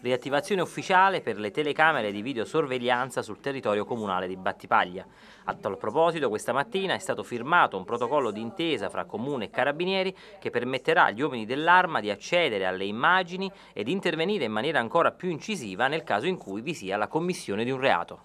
Riattivazione ufficiale per le telecamere di videosorveglianza sul territorio comunale di Battipaglia. A tal proposito questa mattina è stato firmato un protocollo d'intesa fra Comune e Carabinieri che permetterà agli uomini dell'arma di accedere alle immagini ed intervenire in maniera ancora più incisiva nel caso in cui vi sia la commissione di un reato.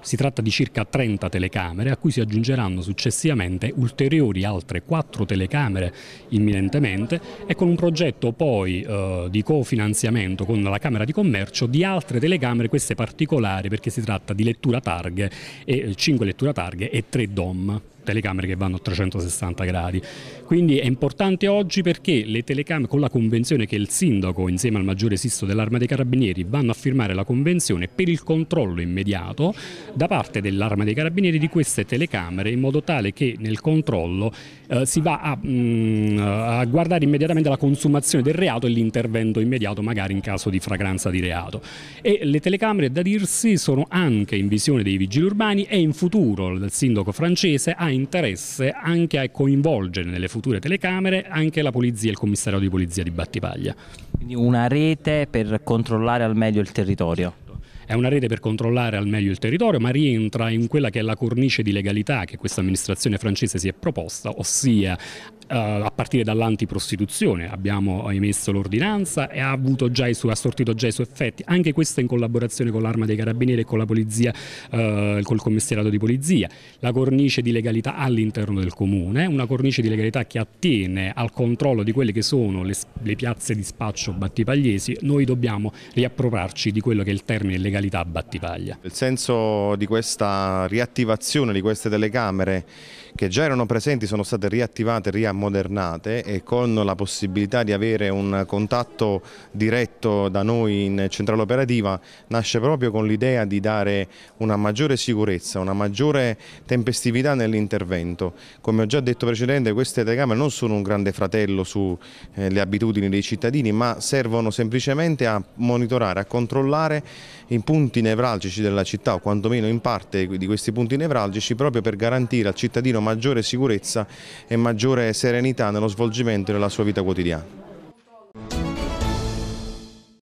Si tratta di circa 30 telecamere a cui si aggiungeranno successivamente ulteriori altre 4 telecamere imminentemente e con un progetto poi eh, di cofinanziamento con la Camera di Commercio di altre telecamere, queste particolari perché si tratta di lettura targhe, e, 5 eh, lettura targhe e 3 DOM telecamere che vanno a 360 gradi. Quindi è importante oggi perché le telecamere, con la convenzione che il sindaco insieme al maggiore sisto dell'Arma dei Carabinieri vanno a firmare la convenzione per il controllo immediato da parte dell'Arma dei Carabinieri di queste telecamere in modo tale che nel controllo eh, si va a, mh, mm, a guardare immediatamente la consumazione del reato e l'intervento immediato magari in caso di fragranza di reato. E le telecamere da dirsi sono anche in visione dei vigili urbani e in futuro il sindaco francese ha interesse anche a coinvolgere nelle future telecamere anche la polizia e il commissario di polizia di Battipaglia. Quindi una rete per controllare al meglio il territorio è una rete per controllare al meglio il territorio, ma rientra in quella che è la cornice di legalità che questa amministrazione francese si è proposta, ossia eh, a partire dall'antiprostituzione abbiamo emesso l'ordinanza e ha, avuto già i suoi, ha sortito già i suoi effetti, anche questo in collaborazione con l'Arma dei Carabinieri e con la polizia, eh, col commissariato di polizia, la cornice di legalità all'interno del comune, una cornice di legalità che attiene al controllo di quelle che sono le, le piazze di spaccio battipagliesi, noi dobbiamo riappropriarci di quello che è il termine legalità battipaglia. Il senso di questa riattivazione di queste telecamere che già erano presenti sono state riattivate, riamministrate ammodernate e con la possibilità di avere un contatto diretto da noi in centrale operativa nasce proprio con l'idea di dare una maggiore sicurezza, una maggiore tempestività nell'intervento. Come ho già detto precedente queste telecamere non sono un grande fratello sulle eh, abitudini dei cittadini ma servono semplicemente a monitorare, a controllare i punti nevralgici della città o quantomeno in parte di questi punti nevralgici proprio per garantire al cittadino maggiore sicurezza e maggiore servizio serenità nello svolgimento della sua vita quotidiana.